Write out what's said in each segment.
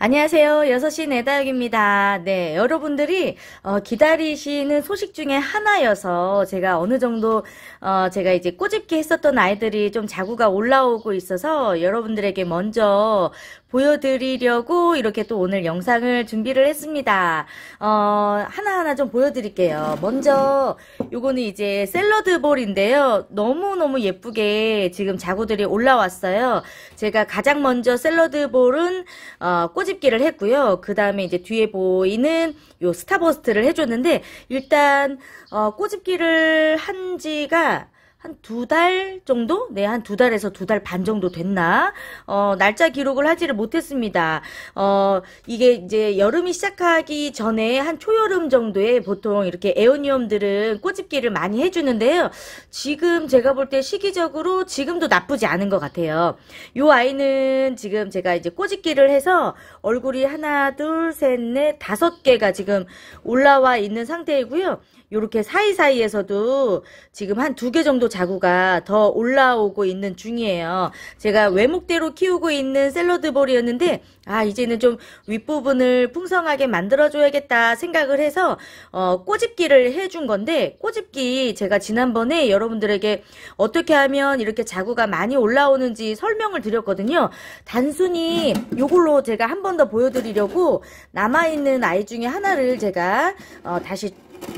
안녕하세요. 6시 내다육입니다. 네, 여러분들이 어, 기다리시는 소식 중에 하나여서 제가 어느 정도 어, 제가 이제 꼬집기 했었던 아이들이 좀 자구가 올라오고 있어서 여러분들에게 먼저 보여드리려고 이렇게 또 오늘 영상을 준비를 했습니다. 어, 하나하나 좀 보여드릴게요. 먼저 요거는 이제 샐러드 볼인데요. 너무너무 예쁘게 지금 자구들이 올라왔어요. 제가 가장 먼저 샐러드 볼은 어, 꼬집 꼬집기를 했고요. 그 다음에 이제 뒤에 보이는 요 스타버스트를 해줬는데 일단 어, 꼬집기를 한 지가 한두달 정도? 네, 한 두 달에서 두 달 반 정도 됐나? 어, 날짜 기록을 하지를 못했습니다. 어, 이게 이제 여름이 시작하기 전에 한 초여름 정도에 보통 이렇게 에오니엄들은 꼬집기를 많이 해주는데요. 지금 제가 볼 때 시기적으로 지금도 나쁘지 않은 것 같아요. 요 아이는 지금 제가 이제 꼬집기를 해서 얼굴이 하나, 둘, 셋, 넷, 다섯 개가 지금 올라와 있는 상태이고요. 요렇게 사이사이에서도 지금 한 두 개 정도 자구가 더 올라오고 있는 중이에요. 제가 외목대로 키우고 있는 샐러드볼이었는데 아 이제는 좀 윗부분을 풍성하게 만들어줘야겠다 생각을 해서 어, 꼬집기를 해준 건데 꼬집기 제가 지난번에 여러분들에게 어떻게 하면 이렇게 자구가 많이 올라오는지 설명을 드렸거든요. 단순히 이걸로 제가 한 번 더 보여드리려고 남아있는 아이 중에 하나를 제가 어, 다시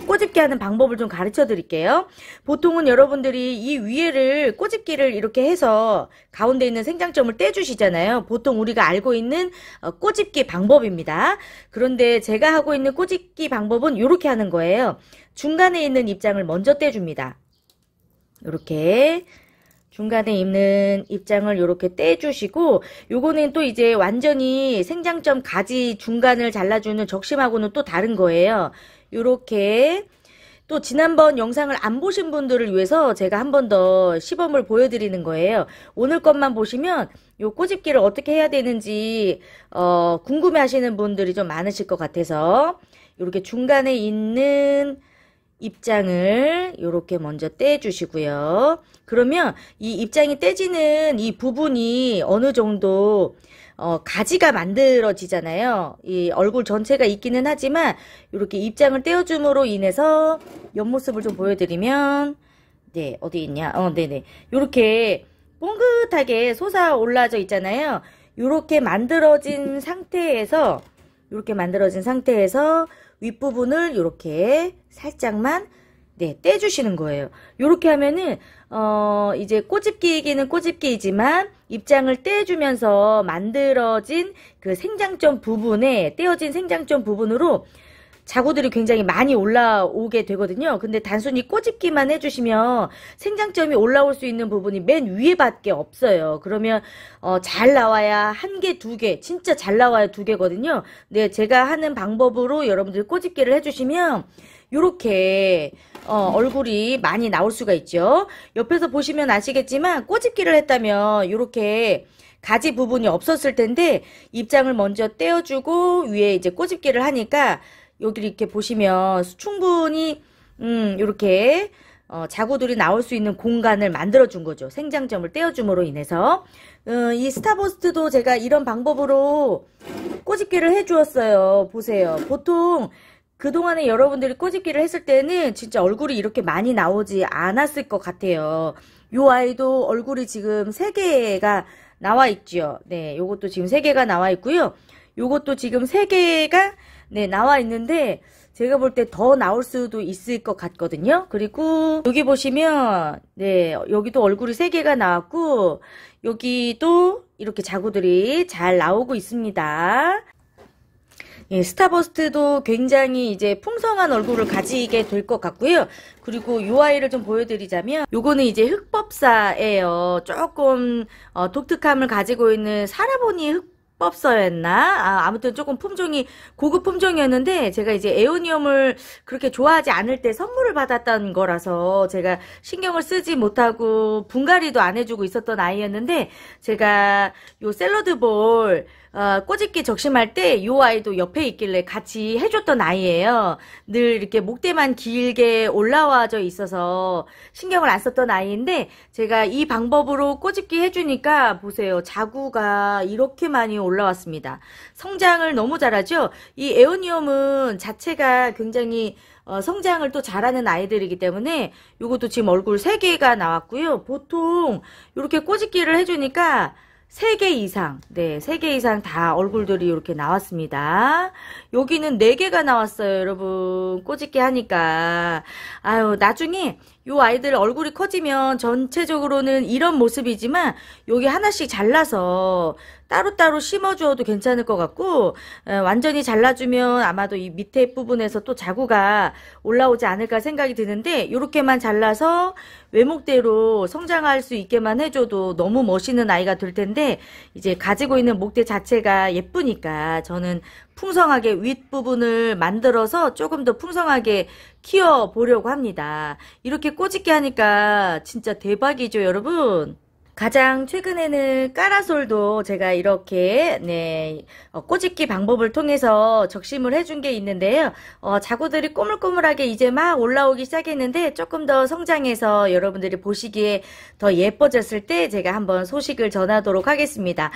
꼬집게 하는 방법을 좀 가르쳐 드릴게요. 보통은 여러분들이 이 위에를 꼬집기를 이렇게 해서 가운데 있는 생장점을 떼주시잖아요. 보통 우리가 알고 있는 어, 꼬집기 방법입니다. 그런데 제가 하고 있는 꼬집기 방법은 이렇게 하는 거예요. 중간에 있는 입장을 먼저 떼줍니다. 이렇게 중간에 있는 입장을 이렇게 떼주시고 요거는 또 이제 완전히 생장점 가지 중간을 잘라주는 적심하고는 또 다른 거예요. 이렇게 또 지난번 영상을 안 보신 분들을 위해서 제가 한 번 더 시범을 보여드리는 거예요. 오늘 것만 보시면 이 꼬집기를 어떻게 해야 되는지 어, 궁금해하시는 분들이 좀 많으실 것 같아서 이렇게 중간에 있는 입장을 이렇게 먼저 떼주시고요. 그러면 이 입장이 떼지는 이 부분이 어느 정도 어, 가지가 만들어지잖아요. 이 얼굴 전체가 있기는 하지만 이렇게 입장을 떼어줌으로 인해서 옆모습을 좀 보여드리면 네 어디 있냐 어 네네 이렇게 뽕긋하게 솟아올라져 있잖아요. 이렇게 만들어진 상태에서 이렇게 만들어진 상태에서 윗부분을 이렇게 살짝만 네, 떼주시는 거예요. 요렇게 하면은 어 이제 꼬집기이기는 꼬집기이지만 입장을 떼주면서 만들어진 그 생장점 부분에 떼어진 생장점 부분으로 자구들이 굉장히 많이 올라오게 되거든요. 근데 단순히 꼬집기만 해주시면 생장점이 올라올 수 있는 부분이 맨 위에밖에 없어요. 그러면 어, 잘 나와야 한 개, 두 개, 진짜 잘 나와야 두 개거든요. 네, 제가 하는 방법으로 여러분들 꼬집기를 해주시면 이렇게 어, 얼굴이 많이 나올 수가 있죠. 옆에서 보시면 아시겠지만 꼬집기를 했다면 이렇게 가지 부분이 없었을 텐데 입장을 먼저 떼어주고 위에 이제 꼬집기를 하니까 여기 이렇게 보시면 충분히 음, 이렇게 어, 자구들이 나올 수 있는 공간을 만들어준 거죠. 생장점을 떼어줌으로 인해서. 음, 이 스타버스트도 제가 이런 방법으로 꼬집기를 해주었어요. 보세요. 보통 그동안에 여러분들이 꼬집기를 했을 때는 진짜 얼굴이 이렇게 많이 나오지 않았을 것 같아요. 요 아이도 얼굴이 지금 3개가 나와 있죠. 네, 요것도 지금 3개가 나와 있고요. 요것도 지금 3개가 네, 나와 있는데 제가 볼 때 더 나올 수도 있을 것 같거든요. 그리고 여기 보시면 네, 여기도 얼굴이 3개가 나왔고 여기도 이렇게 자구들이 잘 나오고 있습니다. 예, 스타버스트도 굉장히 이제 풍성한 얼굴을 가지게 될 것 같고요. 그리고 요 아이를 좀 보여드리자면 요거는 이제 흑법사예요. 조금 어, 독특함을 가지고 있는 사라보니 흑 법서였나? 아, 무튼 조금 품종이 고급 품종이었는데 제가 이제 에오니엄을 그렇게 좋아하지 않을 때 선물을 받았던 거라서 제가 신경을 쓰지 못하고 분갈이도 안 해주고 있었던 아이였는데 제가 요 샐러드볼 어, 꼬집기 적심할 때 요 아이도 옆에 있길래 같이 해줬던 아이예요. 늘 이렇게 목대만 길게 올라와져 있어서 신경을 안 썼던 아이인데 제가 이 방법으로 꼬집기 해주니까 보세요. 자구가 이렇게 많이 올라왔습니다. 성장을 너무 잘하죠? 이 에오니엄은 자체가 굉장히 어, 성장을 또 잘하는 아이들이기 때문에 이것도 지금 얼굴 3개가 나왔고요. 보통 이렇게 꼬집기를 해주니까 3개 이상, 네, 3개 이상 다 얼굴들이 이렇게 나왔습니다. 여기는 4개가 나왔어요, 여러분. 꼬집게 하니까. 아유, 나중에 요 아이들 얼굴이 커지면 전체적으로는 이런 모습이지만 여기 하나씩 잘라서 따로따로 심어주어도 괜찮을 것 같고 완전히 잘라주면 아마도 이 밑에 부분에서 또 자구가 올라오지 않을까 생각이 드는데 요렇게만 잘라서 외목대로 성장할 수 있게만 해줘도 너무 멋있는 아이가 될 텐데 이제 가지고 있는 목대 자체가 예쁘니까 저는 풍성하게 윗부분을 만들어서 조금 더 풍성하게 키워보려고 합니다. 이렇게 꼬집게 하니까 진짜 대박이죠 여러분. 가장 최근에는 까라솔도 제가 이렇게 네 어, 꼬집기 방법을 통해서 적심을 해준 게 있는데요. 어, 자구들이 꼬물꼬물하게 이제 막 올라오기 시작했는데 조금 더 성장해서 여러분들이 보시기에 더 예뻐졌을 때 제가 한번 소식을 전하도록 하겠습니다.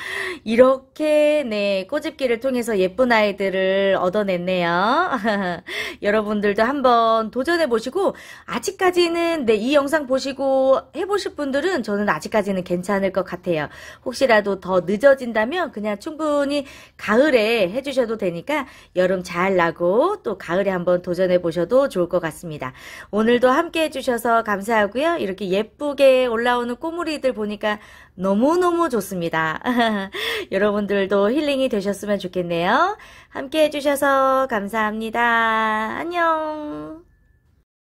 이렇게 네 꼬집기를 통해서 예쁜 아이들을 얻어냈네요. 여러분들도 한번 도전해 보시고 아직까지는 네이 영상 보시고 해보실 분들은 저는 아직까지는 괜찮을 것 같아요. 혹시라도 더 늦어진다면 그냥 충분히 가을에 해주셔도 되니까 여름 잘 나고 또 가을에 한번 도전해 보셔도 좋을 것 같습니다. 오늘도 함께 해주셔서 감사하고요. 이렇게 예쁘게 올라오는 꼬물이들 보니까 너무너무 좋습니다. 여러분들도 힐링이 되셨으면 좋겠네요. 함께 해주셔서 감사합니다. 안녕.